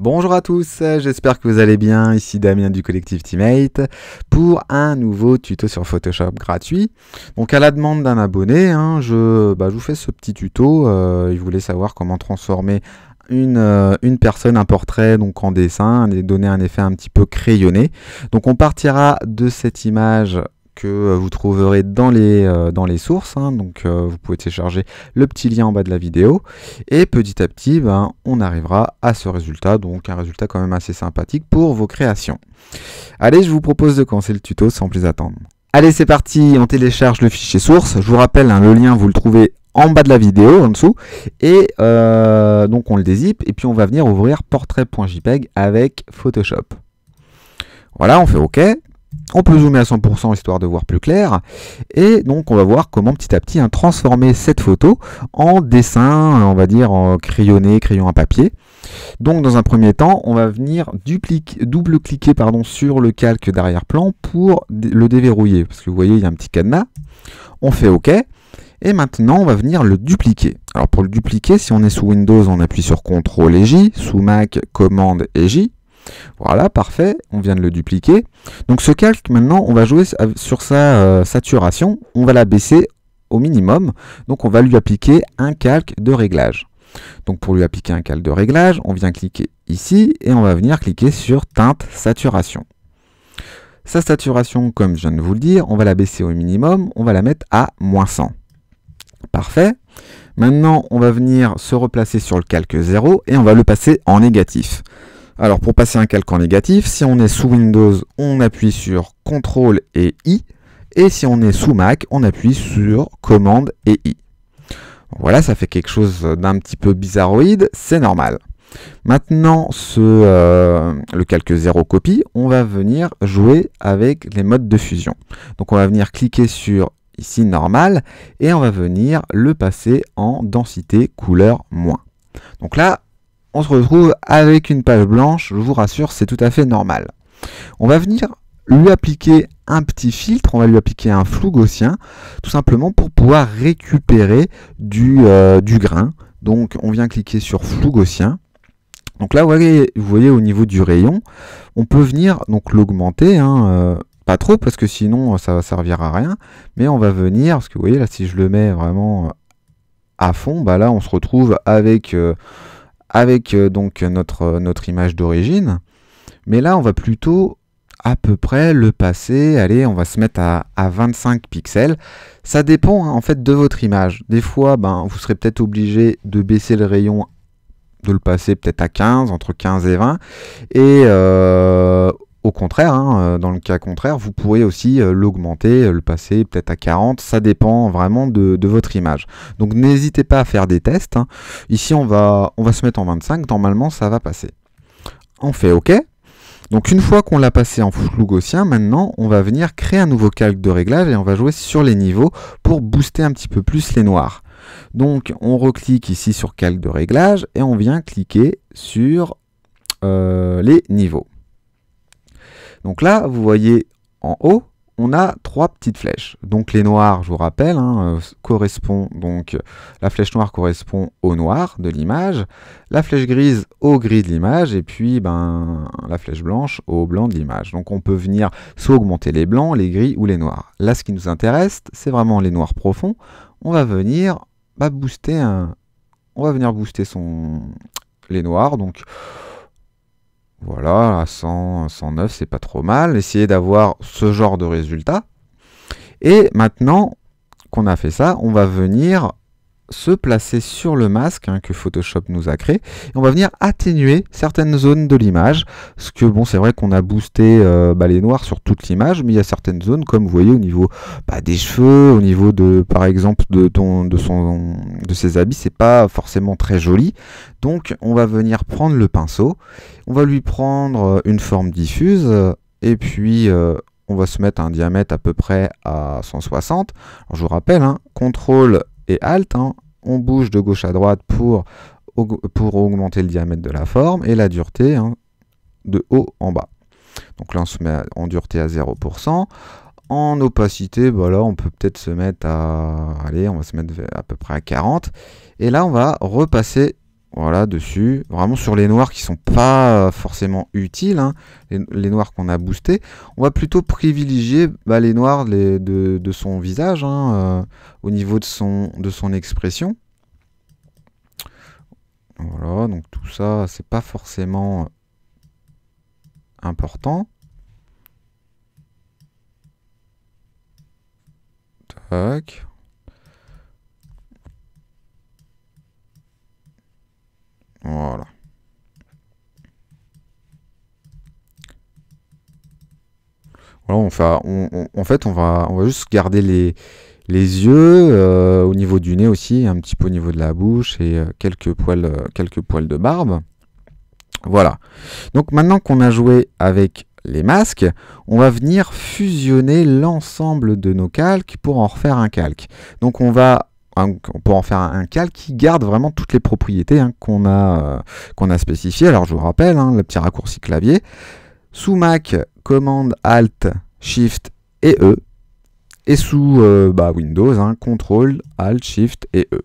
Bonjour à tous, j'espère que vous allez bien, ici Damien du collectif Teammate pour un nouveau tuto sur Photoshop gratuit. Donc à la demande d'un abonné, hein, bah, je, vous fais ce petit tuto, euh, il voulait savoir comment transformer une, euh, une, personne, un portrait donc en dessin et donner un effet un petit peu crayonné. Donc on partira de cette image que euh, vous trouverez dans les, euh, dans les sources. Hein. donc euh, vous pouvez télécharger le petit lien en bas de la vidéo. Et petit à petit, ben, on arrivera à ce résultat. Donc un résultat quand même assez sympathique pour vos créations. Allez, je vous propose de commencer le tuto sans plus attendre. Allez, c'est parti, on télécharge le fichier source. Je vous rappelle, hein, le lien, vous le trouvez en bas de la vidéo, en dessous. Et donc on le dézip et puis on va venir ouvrir portrait.jpg avec Photoshop. Voilà, on fait OK. On peut zoomer à 100% histoire de voir plus clair. Et donc on va voir comment petit à petit hein, transformer cette photo en dessin, on va dire en crayonné, crayon à papier. Donc dans un premier temps, on va venir double-cliquer sur le calque d'arrière-plan pour le déverrouiller. Parce que vous voyez, il y a un petit cadenas. On fait OK. Et maintenant, on va venir le dupliquer. Alors pour le dupliquer, si on est sous Windows, on appuie sur CTRL et J. Sous Mac, commande et J. Voilà, parfait, on vient de le dupliquer. Donc ce calque, maintenant, on va jouer sur sa euh, saturation, on va la baisser au minimum, donc on va lui appliquer un calque de réglage. Donc pour lui appliquer un calque de réglage, on vient cliquer ici et on va venir cliquer sur teinte saturation. Sa saturation, comme je viens de vous le dire, on va la baisser au minimum, on va la mettre à moins 100. Parfait. Maintenant, on va venir se replacer sur le calque 0 et on va le passer en négatif. Alors pour passer un calque en négatif, si on est sous Windows, on appuie sur CTRL et I. Et si on est sous Mac, on appuie sur Commande et I. Voilà, ça fait quelque chose d'un petit peu bizarroïde, c'est normal. Maintenant, euh, le calque 0 copie, on va venir jouer avec les modes de fusion. Donc on va venir cliquer sur ici normal et on va venir le passer en densité couleur moins. Donc là, on se retrouve avec une page blanche, je vous rassure, c'est tout à fait normal. On va venir lui appliquer un petit filtre, on va lui appliquer un flou gaussien, tout simplement pour pouvoir récupérer du, euh, grain. Donc on vient cliquer sur flou gaussien. Donc là, vous voyez, vous voyez au niveau du rayon, on peut venir donc l'augmenter, hein, euh, pas trop parce que sinon ça va servir à rien, mais on va venir, parce que vous voyez là, si je le mets vraiment à fond, bah là on se retrouve avec... Euh, avec euh, donc notre, notre image d'origine. Mais là, on va plutôt à peu près le passer. Allez, on va se mettre à, 25 pixels. Ça dépend hein, en fait de votre image. Des fois, ben, vous serez peut-être obligé de baisser le rayon, de le passer peut-être à 15, entre 15 et 20. Et euh, au contraire, hein, euh, dans le cas contraire, vous pourrez aussi euh, l'augmenter, euh, le passer peut-être à 40, ça dépend vraiment de, votre image. Donc n'hésitez pas à faire des tests. Hein. Ici on va, on va se mettre en 25, normalement ça va passer. On fait OK. Donc une fois qu'on l'a passé en flou gaussien, maintenant on va venir créer un nouveau calque de réglage et on va jouer sur les niveaux pour booster un petit peu plus les noirs. Donc on reclique ici sur calque de réglage et on vient cliquer sur les niveaux. Donc là, vous voyez en haut, on a trois petites flèches. Donc les noirs, je vous rappelle, hein, euh, correspond donc euh, la flèche noire correspond au noir de l'image, la flèche grise au gris de l'image, et puis ben, la flèche blanche au blanc de l'image. Donc on peut venir soit augmenter les blancs, les gris ou les noirs. Là, ce qui nous intéresse, c'est vraiment les noirs profonds. On va venir bah, booster un... on va venir booster son les noirs. Donc voilà, à 100, 109, c'est pas trop mal. Essayez d'avoir ce genre de résultat. Et maintenant qu'on a fait ça, on va venir se placer sur le masque hein, que Photoshop nous a créé. Et on va venir atténuer certaines zones de l'image. ce que bon, c'est vrai qu'on a boosté euh, bah, les noirs sur toute l'image, mais il y a certaines zones, comme vous voyez, au niveau bah, des cheveux, au niveau de, par exemple, de, ton, de, son, de ses habits, c'est pas forcément très joli. Donc on va venir prendre le pinceau, on va lui prendre euh, une forme diffuse, et puis euh, on va se mettre un diamètre à peu près à 160. je vous rappelle, hein, contrôle. CTRL et Alt. Hein. On bouge de gauche à droite pour, pour, augmenter le diamètre de la forme et la dureté hein, de haut en bas. Donc là, on se met en dureté à 0%. En opacité, voilà, bah on peut peut-être se mettre à... Allez, on va se mettre à peu près à 40. Et là, on va repasser voilà, dessus. Vraiment sur les noirs qui sont pas euh, forcément utiles, hein. les, noirs qu'on a boostés. On va plutôt privilégier bah, les noirs de, son visage, hein, euh, au niveau de son, de son expression. Voilà, donc tout ça, c'est pas forcément euh, important. Tac. Voilà. on en fait, on va, on va juste garder les, les yeux, euh, au niveau du nez aussi, un petit peu au niveau de la bouche et euh, quelques poils, euh, quelques poils de barbe. Voilà. Donc maintenant qu'on a joué avec les masques, on va venir fusionner l'ensemble de nos calques pour en refaire un calque. Donc on va on peut en faire un calque qui garde vraiment toutes les propriétés hein, qu'on a, euh, qu'on a spécifiées. Alors je vous rappelle, hein, le petit raccourci clavier. Sous Mac, commande Alt, Shift et E. Et sous euh, bah, Windows, hein, Contrôle, Alt, Shift et E.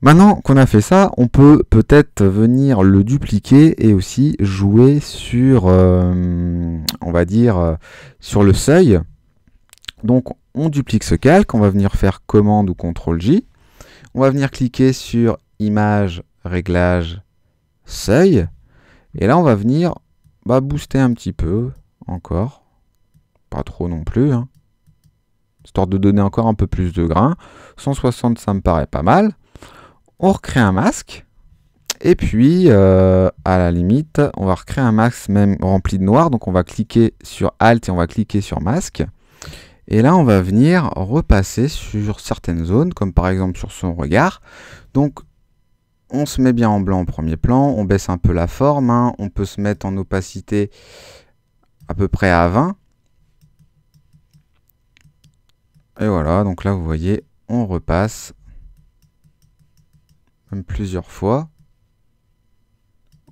Maintenant qu'on a fait ça, on peut peut-être venir le dupliquer et aussi jouer sur, euh, on va dire, sur le seuil. Donc on duplique ce calque, on va venir faire commande ou Ctrl J, on va venir cliquer sur image, réglage, seuil, et là on va venir bah, booster un petit peu encore, pas trop non plus, hein. histoire de donner encore un peu plus de grain, 160 ça me paraît pas mal, on recrée un masque, et puis, euh, à la limite, on va recréer un masque même rempli de noir. Donc, on va cliquer sur Alt et on va cliquer sur Masque. Et là, on va venir repasser sur certaines zones, comme par exemple sur son regard. Donc, on se met bien en blanc en premier plan, on baisse un peu la forme, hein. on peut se mettre en opacité à peu près à 20. Et voilà, donc là, vous voyez, on repasse même plusieurs fois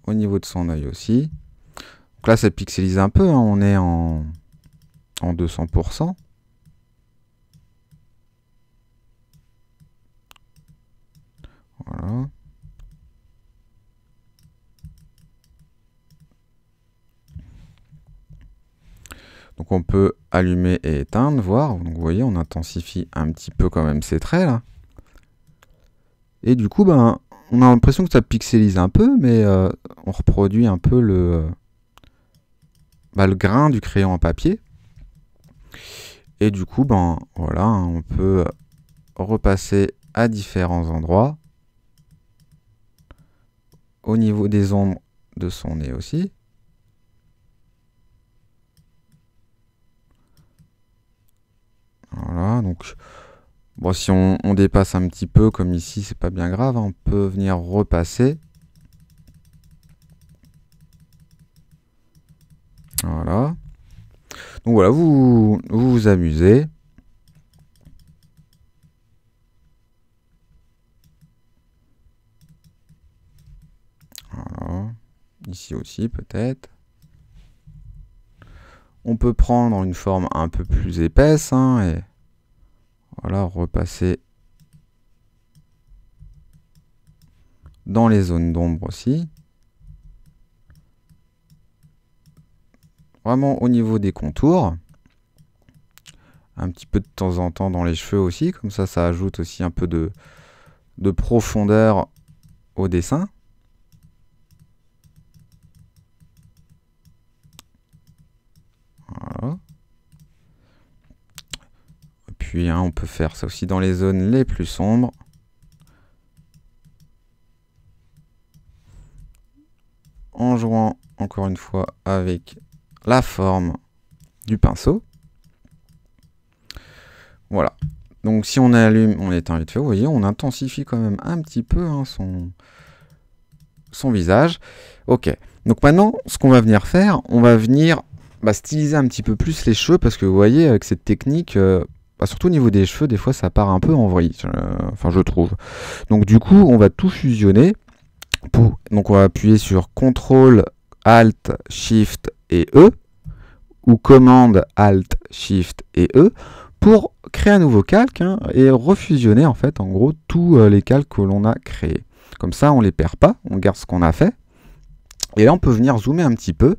au niveau de son œil aussi. Donc là, ça pixelise un peu, hein. on est en, en 200%. Donc on peut allumer et éteindre, voir. vous voyez, on intensifie un petit peu quand même ces traits là. Et du coup, ben, on a l'impression que ça pixelise un peu, mais euh, on reproduit un peu le, euh, bah, le grain du crayon en papier. Et du coup, ben voilà, hein, on peut repasser à différents endroits au niveau des ombres de son nez aussi. Voilà, donc bon, si on, dépasse un petit peu, comme ici, c'est pas bien grave, hein, on peut venir repasser. Voilà. Donc voilà, vous, vous amusez. Ici aussi peut-être. On peut prendre une forme un peu plus épaisse hein, et voilà, repasser dans les zones d'ombre aussi. Vraiment au niveau des contours. Un petit peu de temps en temps dans les cheveux aussi, comme ça ça ajoute aussi un peu de, de profondeur au dessin. puis hein, on peut faire ça aussi dans les zones les plus sombres. En jouant encore une fois avec la forme du pinceau. Voilà. Donc si on allume, on éteint vite fait, vous voyez, on intensifie quand même un petit peu hein, son, son visage. Ok. Donc maintenant, ce qu'on va venir faire, on va venir bah, styliser un petit peu plus les cheveux parce que vous voyez avec cette technique, euh, bah, surtout au niveau des cheveux, des fois ça part un peu en vrille, euh, enfin je trouve. Donc du coup, on va tout fusionner. Donc on va appuyer sur CTRL, ALT, SHIFT et E, ou commande ALT, SHIFT et E, pour créer un nouveau calque hein, et refusionner en fait en gros tous euh, les calques que l'on a créés. Comme ça, on ne les perd pas, on garde ce qu'on a fait. Et là, on peut venir zoomer un petit peu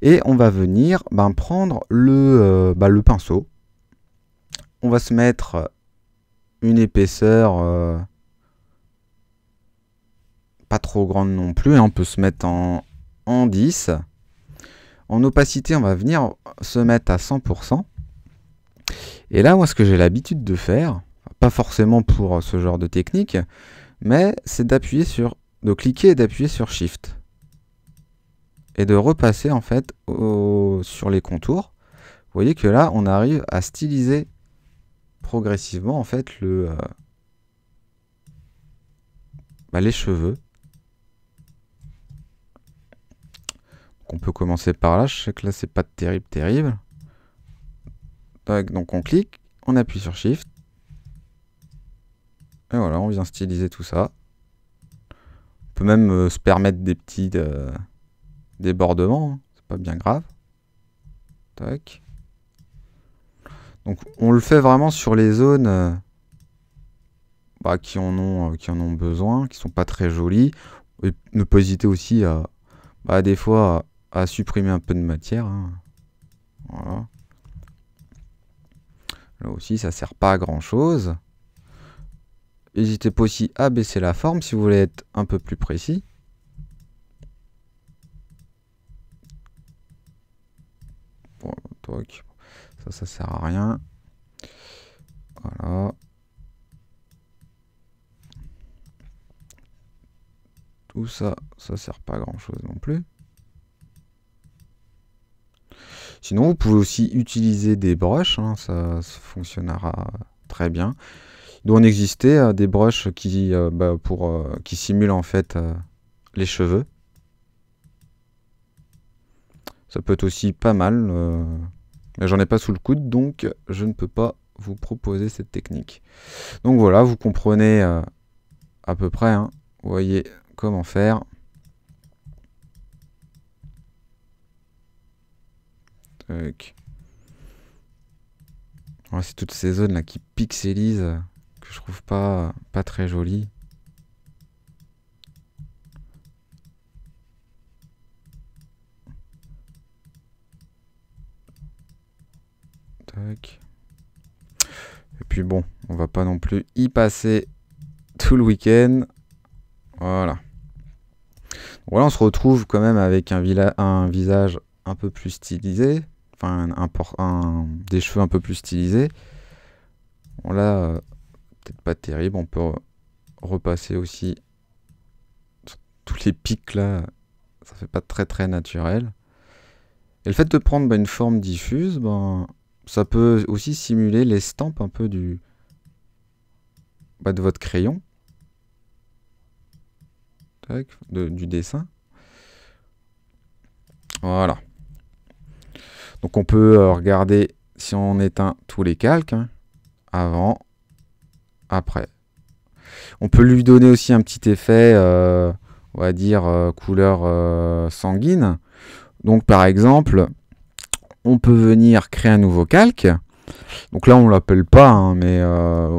et on va venir ben, prendre le, euh, bah, le pinceau on va se mettre une épaisseur euh, pas trop grande non plus. et hein, On peut se mettre en, 10. En opacité, on va venir se mettre à 100%. Et là, moi, ce que j'ai l'habitude de faire, pas forcément pour ce genre de technique, mais c'est d'appuyer sur, de cliquer et d'appuyer sur Shift. Et de repasser, en fait, sur les contours. Vous voyez que là, on arrive à styliser progressivement, en fait, le, euh, bah, les cheveux. on peut commencer par là. Je sais que là, c'est pas terrible, terrible. Donc, on clique, on appuie sur Shift. Et voilà, on vient styliser tout ça. On peut même euh, se permettre des petits euh, débordements. Hein. C'est pas bien grave. Tac. Donc on le fait vraiment sur les zones euh, bah, qui, en ont, besoin, euh, qui ne besoin, qui sont pas très jolies. Et ne pas hésiter aussi à, bah, des fois à, supprimer un peu de matière. Hein. Voilà. Là aussi ça sert pas à grand chose. N'hésitez pas aussi à baisser la forme si vous voulez être un peu plus précis. Voilà, toc. Ça, ça sert à rien. Voilà. Tout ça, ça sert pas à grand chose non plus. Sinon, vous pouvez aussi utiliser des brushes, hein. ça, fonctionnera très bien. Il doit en exister euh, des brushes qui, euh, bah, pour, euh, qui simulent en fait les cheveux. Ça peut être aussi pas mal. J'en ai pas sous le coude, donc je ne peux pas vous proposer cette technique. Donc voilà, vous comprenez euh, à peu près. Hein. vous voyez comment faire. C'est toutes ces zones là qui pixelisent euh, que je trouve pas, pas très jolies. Et puis bon, on va pas non plus y passer tout le week-end. Voilà. Voilà, on se retrouve quand même avec un, visage un peu plus stylisé. Enfin, un, un, des cheveux un peu plus stylisés. Bon, là, euh, peut-être pas terrible. On peut repasser aussi tous les pics là. Ça fait pas très très naturel. Et le fait de prendre bah, une forme diffuse, ben, ça peut aussi simuler l'estampe un peu du bah, de votre crayon. du dessin. Voilà. Donc on peut euh, regarder si on éteint tous les calques. Hein, avant, après. On peut lui donner aussi un petit effet, euh, on va dire, euh, couleur sanguine. Donc par exemple, on peut venir créer un nouveau calque. Donc là, on l'appelle pas, hein, mais euh,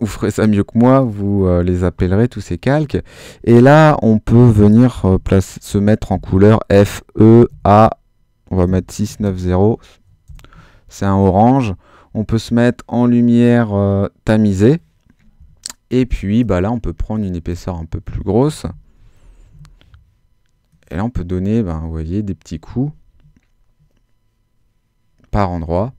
vous ferez ça mieux que moi, vous euh, les appellerez tous ces calques. Et là, on peut venir euh, se mettre en couleur FEA. On va mettre 6, 9, 0. C'est un orange. On peut se mettre en lumière tamisée. Et puis, bah là, on peut prendre une épaisseur un peu plus grosse. Et là, on peut donner, ben, vous voyez, des petits coups endroit.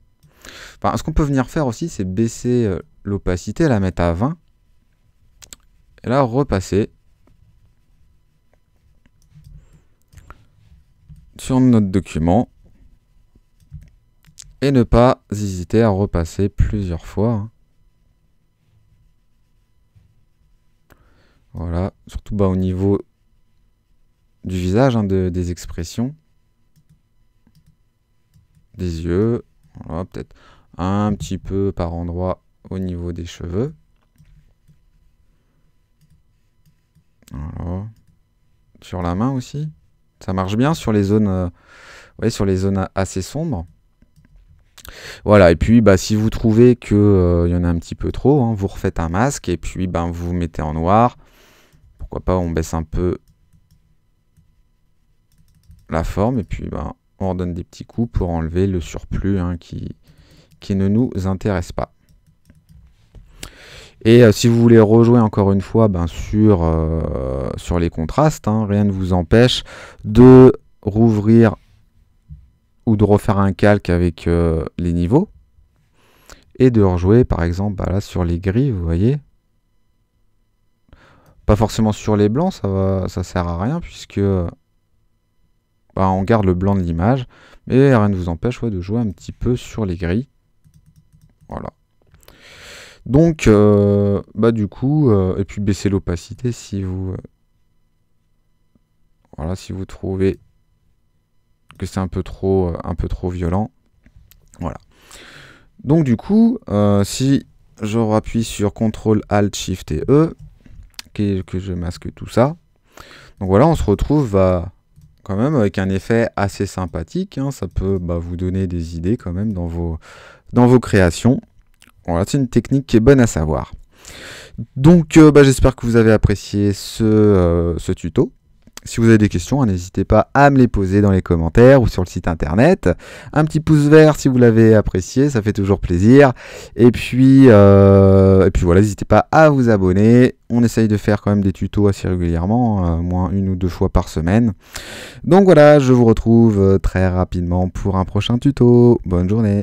ce qu'on peut venir faire aussi, c'est baisser euh, l'opacité, la mettre à 20. Et là, repasser. Sur notre document. Et ne pas hésiter à repasser plusieurs fois. Hein. Voilà, surtout bah, au niveau du visage, hein, des expressions des yeux, peut-être un petit peu par endroit au niveau des cheveux. Sur la main aussi. Ça marche bien sur les zones, euh, sur les zones assez sombres. Voilà, et puis bah, si vous trouvez qu'il il euh, y en a un petit peu trop, hein, vous refaites un masque et puis ben, vous vous mettez en noir. Pourquoi pas on baisse un peu la forme et puis ben on redonne des petits coups pour enlever le surplus hein, qui, qui ne nous intéresse pas. Et euh, si vous voulez rejouer encore une fois ben, sur, euh, sur les contrastes, hein, rien ne vous empêche de rouvrir ou de refaire un calque avec euh, les niveaux et de rejouer par exemple ben, là sur les gris, vous voyez. Pas forcément sur les blancs, ça, va, ça sert à rien puisque bah, on garde le blanc de l'image, mais rien ne vous empêche de jouer un petit peu sur les grilles. Voilà. Donc, euh, bah, du coup, euh, et puis baisser l'opacité si vous... Euh, voilà, si vous trouvez que c'est un, peu trop, un peu trop violent. Voilà. Donc du coup, si je rappuie sur CTRL, ALT, SHIFT et E, que, que je masque tout ça, donc voilà, on se retrouve à quand même avec un effet assez sympathique. Hein. Ça peut bah, vous donner des idées quand même dans vos, dans vos créations. Voilà, c'est une technique qui est bonne à savoir. Donc euh, bah, j'espère que vous avez apprécié ce, euh, ce tuto. Si vous avez des questions, hein, n'hésitez pas à me les poser dans les commentaires ou sur le site internet. Un petit pouce vert si vous l'avez apprécié, ça fait toujours plaisir. Et puis, euh, et puis voilà, n'hésitez pas à vous abonner. On essaye de faire quand même des tutos assez régulièrement, euh, moins une ou deux fois par semaine. Donc voilà, je vous retrouve euh, très rapidement pour un prochain tuto. Bonne journée